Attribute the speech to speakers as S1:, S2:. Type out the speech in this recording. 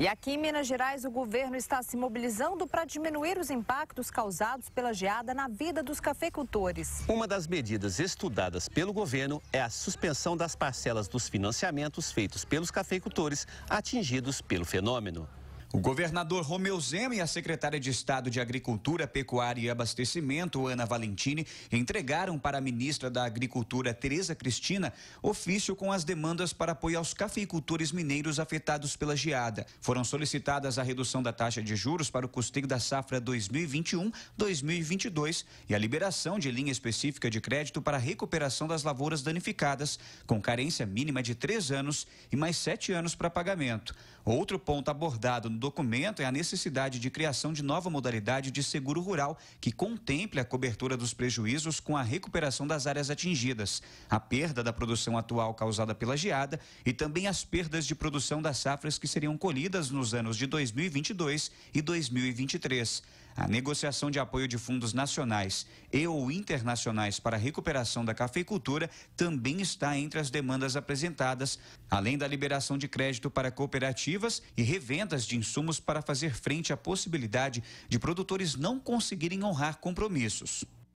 S1: E aqui em Minas Gerais, o governo está se mobilizando para diminuir os impactos causados pela geada na vida dos cafeicultores.
S2: Uma das medidas estudadas pelo governo é a suspensão das parcelas dos financiamentos feitos pelos cafeicultores
S3: atingidos pelo fenômeno. O governador Romeu Zema e a secretária de Estado de Agricultura, Pecuária e Abastecimento, Ana Valentini, entregaram para a ministra da Agricultura, Tereza Cristina, ofício com as demandas para apoio aos cafeicultores mineiros afetados pela geada. Foram solicitadas a redução da taxa de juros para o custeio da safra 2021-2022 e a liberação de linha específica de crédito para a recuperação das lavouras danificadas, com carência mínima de três anos e mais sete anos para pagamento. Outro ponto abordado no documento é a necessidade de criação de nova modalidade de seguro rural que contemple a cobertura dos prejuízos com a recuperação das áreas atingidas, a perda da produção atual causada pela geada e também as perdas de produção das safras que seriam colhidas nos anos de 2022 e 2023. A negociação de apoio de fundos nacionais e ou internacionais para a recuperação da cafeicultura também está entre as demandas apresentadas, além da liberação de crédito para cooperativas e revendas de insumos para fazer frente à possibilidade de produtores não conseguirem honrar compromissos.